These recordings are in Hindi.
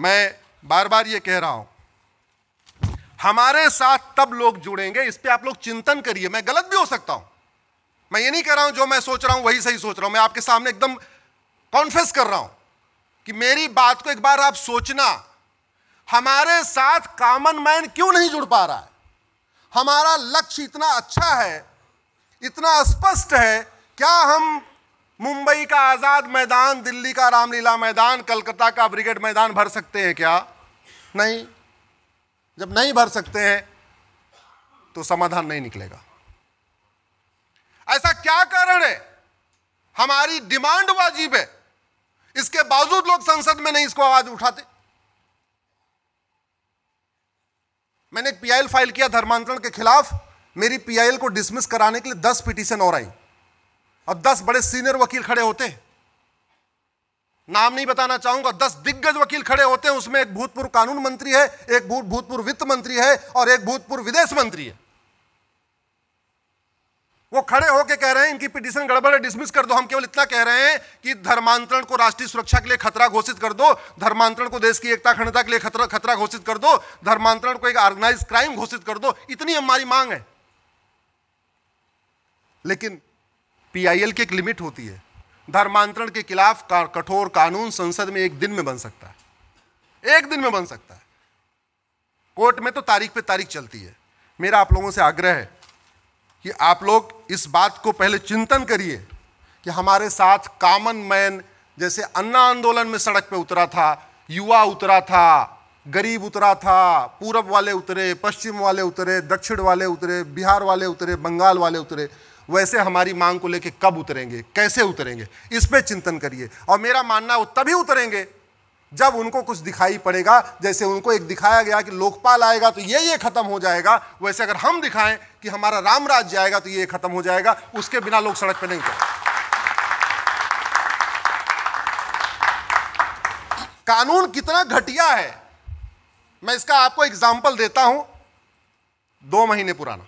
मैं बार बार ये कह रहा हूं हमारे साथ तब लोग जुड़ेंगे इस पर आप लोग चिंतन करिए मैं गलत भी हो सकता हूं मैं ये नहीं कह रहा हूं जो मैं सोच रहा हूं वही सही सोच रहा हूं मैं आपके सामने एकदम कॉन्फेस कर रहा हूं कि मेरी बात को एक बार आप सोचना हमारे साथ कॉमन मैन क्यों नहीं जुड़ पा रहा है हमारा लक्ष्य इतना अच्छा है इतना स्पष्ट है क्या हम मुंबई का आज़ाद मैदान दिल्ली का रामलीला मैदान कलकत्ता का ब्रिगेड मैदान भर सकते हैं क्या नहीं जब नहीं भर सकते हैं तो समाधान नहीं निकलेगा ऐसा क्या कारण है हमारी डिमांड वाजिब है इसके बावजूद लोग संसद में नहीं इसको आवाज उठाते मैंने एक पीआईएल फाइल किया धर्मांतरण के खिलाफ मेरी पीआईएल को डिसमिस कराने के लिए दस पिटीशन और आई और दस बड़े सीनियर वकील खड़े होते हैं नाम नहीं बताना चाहूंगा दस दिग्गज वकील खड़े होते हैं उसमें एक भूतपूर्व कानून मंत्री है एक भूतपूर्व वित्त मंत्री है और एक भूतपूर्व विदेश मंत्री है वो खड़े होकर कह रहे हैं इनकी पिटिशन गड़बड़ है डिसमिस कर दो हम केवल इतना कह रहे हैं कि धर्मांतरण को राष्ट्रीय सुरक्षा के लिए खतरा घोषित कर दो धर्मांतरण को देश की एकता खंडता के लिए खतरा खतरा घोषित कर दो धर्मांतरण को एक ऑर्गेनाइज क्राइम घोषित कर दो इतनी हमारी मांग है लेकिन पीआईएल की एक लिमिट होती है धर्मांतरण के खिलाफ का, कठोर कानून संसद में एक दिन में बन सकता है एक दिन में बन सकता है कोर्ट में तो तारीख पे तारीख चलती है मेरा आप लोगों से आग्रह है कि आप लोग इस बात को पहले चिंतन करिए कि हमारे साथ कामन मैन जैसे अन्ना आंदोलन में सड़क पे उतरा था युवा उतरा था गरीब उतरा था पूरब वाले उतरे पश्चिम वाले उतरे दक्षिण वाले उतरे बिहार वाले उतरे बंगाल वाले उतरे वैसे हमारी मांग को लेके कब उतरेंगे कैसे उतरेंगे इस पर चिंतन करिए और मेरा मानना वो तभी उतरेंगे जब उनको कुछ दिखाई पड़ेगा जैसे उनको एक दिखाया गया कि लोकपाल आएगा तो ये ये खत्म हो जाएगा वैसे अगर हम दिखाएं कि हमारा राम राज्य आएगा तो ये खत्म हो जाएगा उसके बिना लोग सड़क पर नहीं उतरते कानून कितना घटिया है मैं इसका आपको एग्जाम्पल देता हूं दो महीने पुराना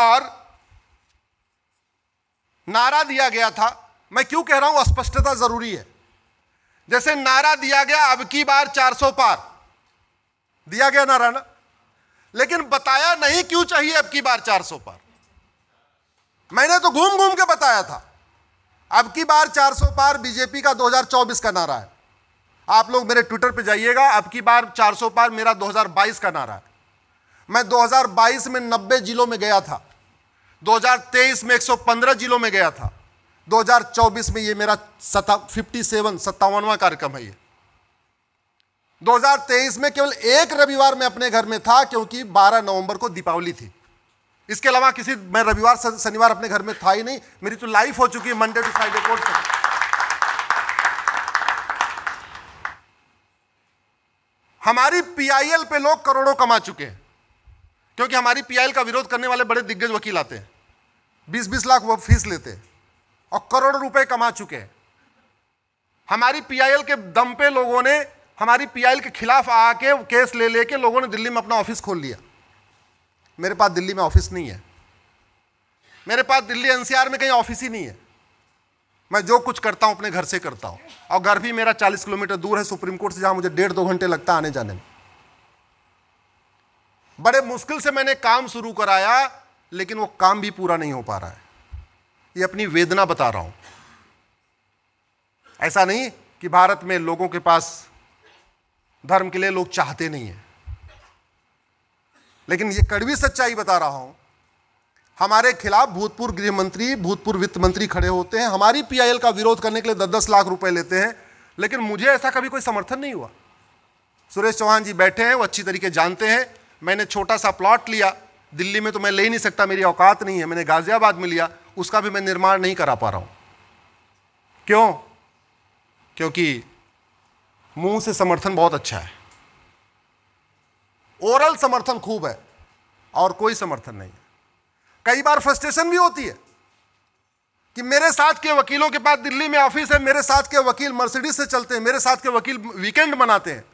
और नारा दिया गया था मैं क्यों कह रहा हूं अस्पष्टता जरूरी है जैसे नारा दिया गया अब की बार 400 पार दिया गया नारा ना लेकिन बताया नहीं क्यों चाहिए अब की बार 400 पार मैंने तो घूम घूम के बताया था अब की बार 400 पार बीजेपी का 2024 का नारा है आप लोग मेरे ट्विटर पे जाइएगा अब की बार 400 पार मेरा 2022 का नारा है मैं 2022 में 90 जिलों में गया था 2023 में 115 जिलों में गया था 2024 में ये मेरा सता फिफ्टी सेवन सत्तावनवा कार्यक्रम है ये 2023 में केवल एक रविवार मैं अपने घर में था क्योंकि 12 नवंबर को दीपावली थी इसके अलावा किसी मैं रविवार शनिवार अपने घर में था ही नहीं मेरी तो लाइफ हो चुकी है मंडे टू फ्राइडे को हमारी पीआईएल पे लोग करोड़ों कमा चुके हैं क्योंकि हमारी पीआईएल का विरोध करने वाले बड़े दिग्गज वकील आते हैं बीस बीस लाख वो फीस लेते हैं और करोड़ों रुपए कमा चुके हैं हमारी पीआईएल के दम पे लोगों ने हमारी पीआईएल के खिलाफ आके केस ले लेके लोगों ने दिल्ली में अपना ऑफिस खोल लिया मेरे पास दिल्ली में ऑफिस नहीं है मेरे पास दिल्ली एनसीआर में कहीं ऑफिस ही नहीं है मैं जो कुछ करता हूं अपने घर से करता हूं और घर भी मेरा 40 किलोमीटर दूर है सुप्रीम कोर्ट से जहां मुझे डेढ़ दो घंटे लगता आने जाने में बड़े मुश्किल से मैंने काम शुरू कराया लेकिन वो काम भी पूरा नहीं हो पा रहा है ये अपनी वेदना बता रहा हूं ऐसा नहीं कि भारत में लोगों के पास धर्म के लिए लोग चाहते नहीं है लेकिन ये कड़वी सच्चाई बता रहा हूं हमारे खिलाफ भूतपूर्व गृह मंत्री भूतपूर्व वित्त मंत्री खड़े होते हैं हमारी पीआईएल का विरोध करने के लिए दस दस लाख रुपए लेते हैं लेकिन मुझे ऐसा कभी कोई समर्थन नहीं हुआ सुरेश चौहान जी बैठे हैं वो अच्छी तरीके जानते हैं मैंने छोटा सा प्लॉट लिया दिल्ली में तो मैं ले नहीं सकता मेरी औकात नहीं है मैंने गाज़ियाबाद में लिया उसका भी मैं निर्माण नहीं करा पा रहा हूँ क्यों क्योंकि मुंह से समर्थन बहुत अच्छा है ओरल समर्थन खूब है और कोई समर्थन नहीं है कई बार फ्रस्ट्रेशन भी होती है कि मेरे साथ के वकीलों के पास दिल्ली में ऑफिस है मेरे साथ के वकील मर्सिडीज से चलते हैं मेरे साथ के वकील वीकेंड मनाते हैं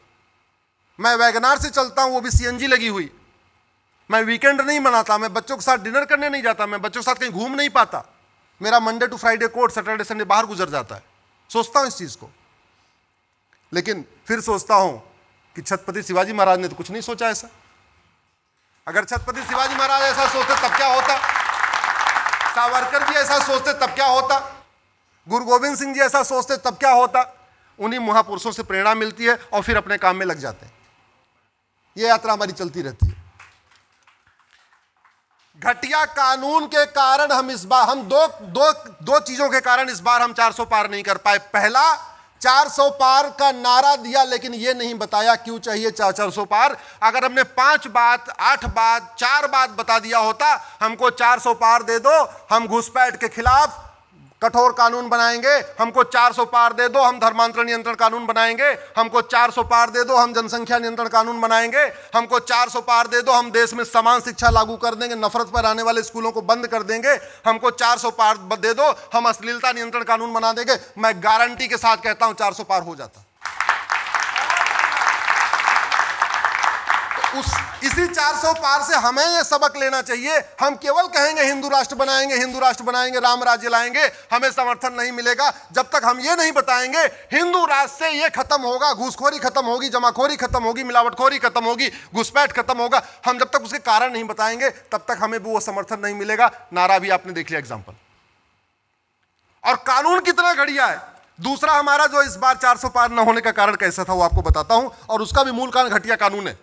मैं वैगनार से चलता हूँ वो भी सीएनजी लगी हुई मैं वीकेंड नहीं मनाता मैं बच्चों के साथ डिनर करने नहीं जाता मैं बच्चों के साथ कहीं घूम नहीं पाता मेरा Monday to Friday court Saturday Sunday बाहर गुजर जाता है सोचता हूँ इस चीज़ को लेकिन फिर सोचता हूँ कि छत्रपति शिवाजी महाराज ने तो कुछ नहीं सोचा ऐसा अगर छत्रपति शिवाजी महाराज ऐसा सोचते तब क्या होता सावरकर जी ऐसा सोचते तब क्या होता गुरु गोविंद सिंह जी ऐसा सोचते तब क्या होता उन्हीं महापुरुषों से प्रेरणा मिलती है और फिर अपने काम में लग जाते हैं ये यात्रा हमारी चलती रहती है घटिया कानून के कारण हम इस बार हम दो दो दो चीजों के कारण इस बार हम 400 पार नहीं कर पाए पहला 400 पार का नारा दिया लेकिन यह नहीं बताया क्यों चाहिए चार सौ पार अगर हमने पांच बात आठ बात चार बात बता दिया होता हमको 400 पार दे दो हम घुसपैठ के खिलाफ कठोर कानून बनाएंगे हमको 400 पार दे दो हम धर्मांतरण नियंत्रण कानून बनाएंगे हमको 400 पार दे दो हम जनसंख्या नियंत्रण कानून बनाएंगे हमको 400 पार दे दो हम देश में समान शिक्षा लागू कर देंगे नफरत पर आने वाले स्कूलों को बंद कर देंगे हमको 400 पार दे दो हम अश्लीलता नियंत्रण कानून बना देंगे मैं गारंटी के साथ कहता हूँ चार पार हो जाता उस इसी 400 पार से हमें यह सबक लेना चाहिए हम केवल कहेंगे हिंदू राष्ट्र बनाएंगे हिंदू राष्ट्र बनाएंगे राम राज्य लाएंगे हमें समर्थन नहीं मिलेगा जब तक हम ये नहीं बताएंगे हिंदू राष्ट्र से ये खत्म होगा घुसखोरी खत्म होगी जमाखोरी खत्म होगी मिलावटखोरी खत्म होगी घुसपैठ खत्म होगा हम जब तक उसके कारण नहीं बताएंगे तब तक हमें वो समर्थन नहीं मिलेगा नारा भी आपने देख लिया एग्जाम्पल और कानून कितना घड़िया है दूसरा हमारा जो इस बार 400 पार न होने का कारण कैसा था वो आपको बताता हूं और उसका भी मूल कारण घटिया कानून है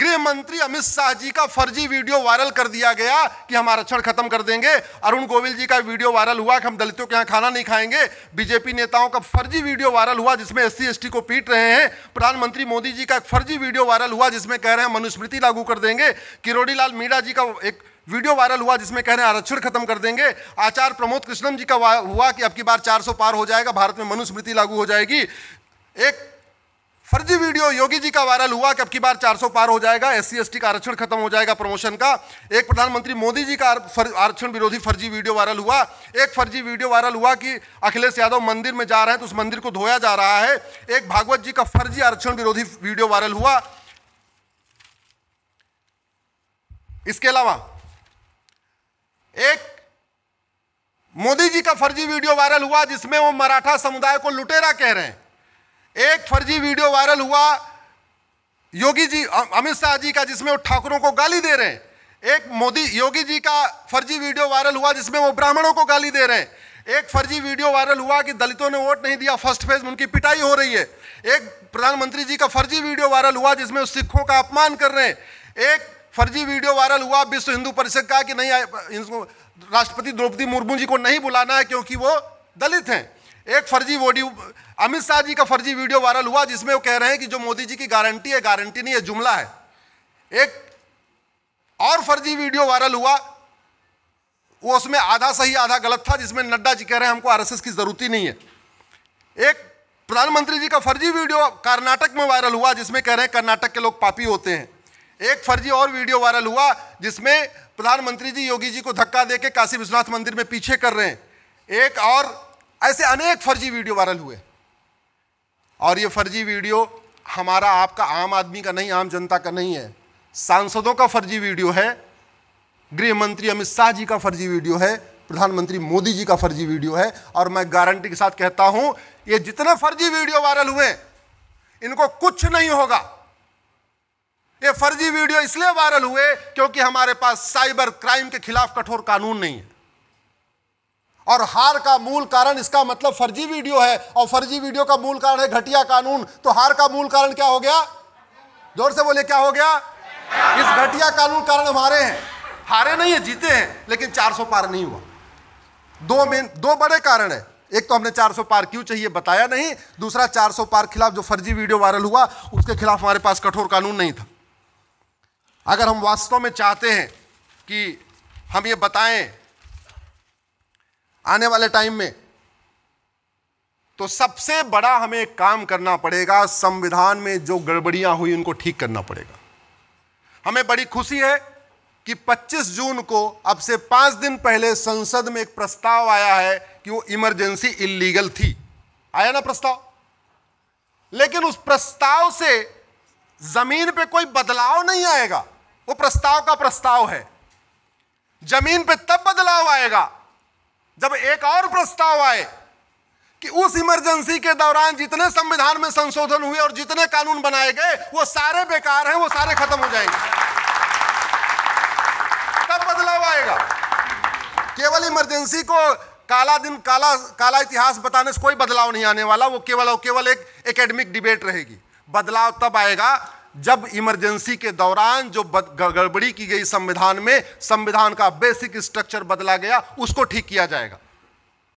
गृह मंत्री अमित शाह जी का फर्जी वीडियो वायरल कर दिया गया कि हम आरक्षण खत्म कर देंगे अरुण गोविल जी का वीडियो वायरल हुआ कि हम दलितों के यहाँ खाना नहीं खाएंगे बीजेपी नेताओं का फर्जी वीडियो वायरल हुआ जिसमें एस सी को पीट रहे हैं प्रधानमंत्री मोदी जी का एक फर्जी वीडियो वायरल हुआ जिसमें कह रहे हैं मनुस्मृति लागू कर देंगे किरोड़ी लाल मीणा जी का एक वीडियो वायरल हुआ जिसमें कह रहे हैं आरक्षण खत्म कर देंगे आचार्य प्रमोद कृष्णम जी का हुआ कि अब की बार 400 पार हो जाएगा भारत में मनुस्मृति लागू हो जाएगी एक फर्जी वीडियो योगी जी का वायरल हुआ कि अब की बार 400 पार हो जाएगा एस सी का आरक्षण खत्म हो जाएगा प्रमोशन का एक प्रधानमंत्री मोदी जी का आरक्षण विरोधी फर्जी वीडियो वायरल हुआ एक फर्जी वीडियो वायरल हुआ कि अखिलेश यादव मंदिर में जा रहे हैं तो उस मंदिर को धोया जा रहा है एक भागवत जी का फर्जी आरक्षण विरोधी वीडियो वायरल हुआ इसके अलावा एक मोदी जी का फर्जी वीडियो वायरल हुआ जिसमें वो मराठा समुदाय को लुटेरा कह रहे हैं एक फर्जी वीडियो वायरल हुआ योगी जी अमित शाह जी का जिसमें वो ठाकुरों को गाली दे रहे हैं एक मोदी योगी जी का फर्जी वीडियो वायरल हुआ जिसमें वो ब्राह्मणों को गाली दे रहे हैं एक फर्जी वीडियो वायरल हुआ कि दलितों ने वोट नहीं दिया फर्स्ट फेज में उनकी पिटाई हो रही है एक प्रधानमंत्री जी का फर्जी वीडियो वायरल हुआ जिसमें वो सिखों का अपमान कर रहे हैं एक फर्जी वीडियो वायरल हुआ विश्व हिंदू परिषद का कि नहीं राष्ट्रपति द्रौपदी मुर्मू जी को नहीं बुलाना है क्योंकि वो दलित हैं एक फर्जी वोडियो अमित शाह जी का फर्जी वीडियो वायरल हुआ जिसमें वो कह रहे हैं कि जो मोदी जी की गारंटी है गारंटी नहीं है जुमला है एक और फर्जी वीडियो वायरल हुआ वो उसमें आधा सही आधा गलत था जिसमें नड्डा जी कह रहे हैं हमको आरएसएस की जरूरत ही नहीं है एक प्रधानमंत्री जी का फर्जी वीडियो कर्नाटक में वायरल हुआ जिसमें कह रहे हैं कर्नाटक के लोग पापी होते हैं एक फर्जी और वीडियो वायरल हुआ जिसमें प्रधानमंत्री जी योगी जी को धक्का के काशी विश्वनाथ मंदिर में पीछे कर रहे हैं एक और ऐसे अनेक फर्जी वीडियो वायरल हुए और ये फर्जी वीडियो हमारा आपका आम आदमी का नहीं आम जनता का नहीं है सांसदों का फर्जी वीडियो है गृह मंत्री अमित शाह जी का फर्जी वीडियो है प्रधानमंत्री मोदी जी का फर्जी वीडियो है और मैं गारंटी के साथ कहता हूं ये जितने फर्जी वीडियो वायरल हुए इनको कुछ नहीं होगा ये फर्जी वीडियो इसलिए वायरल हुए क्योंकि हमारे पास साइबर क्राइम के खिलाफ कठोर कानून नहीं है और हार का मूल कारण इसका मतलब फर्जी वीडियो है और फर्जी वीडियो का मूल कारण है घटिया कानून तो हार का मूल कारण क्या हो गया जोर से बोले क्या हो गया इस घटिया कानून कारण हमारे हैं हारे नहीं है जीते हैं लेकिन 400 पार नहीं हुआ दो मेन दो बड़े कारण है एक तो हमने 400 पार क्यों चाहिए बताया नहीं दूसरा 400 पार खिलाफ जो फर्जी वीडियो वायरल हुआ उसके खिलाफ हमारे पास कठोर कानून नहीं था अगर हम वास्तव में चाहते हैं कि हम ये बताएं आने वाले टाइम में तो सबसे बड़ा हमें काम करना पड़ेगा संविधान में जो गड़बड़ियां हुई उनको ठीक करना पड़ेगा हमें बड़ी खुशी है कि 25 जून को अब से पांच दिन पहले संसद में एक प्रस्ताव आया है कि वो इमरजेंसी इलीगल थी आया ना प्रस्ताव लेकिन उस प्रस्ताव से जमीन पे कोई बदलाव नहीं आएगा वो प्रस्ताव का प्रस्ताव है जमीन पे तब बदलाव आएगा जब एक और प्रस्ताव आए कि उस इमरजेंसी के दौरान जितने संविधान में संशोधन हुए और जितने कानून बनाए गए वो सारे बेकार हैं वो सारे खत्म हो जाएंगे तब बदलाव आएगा केवल इमरजेंसी को काला दिन काला काला इतिहास बताने से कोई बदलाव नहीं आने वाला वो केवल और केवल एक एकेडमिक डिबेट रहेगी बदलाव तब आएगा जब इमरजेंसी के दौरान जो गड़बड़ी की गई संविधान में संविधान का बेसिक स्ट्रक्चर बदला गया उसको ठीक किया जाएगा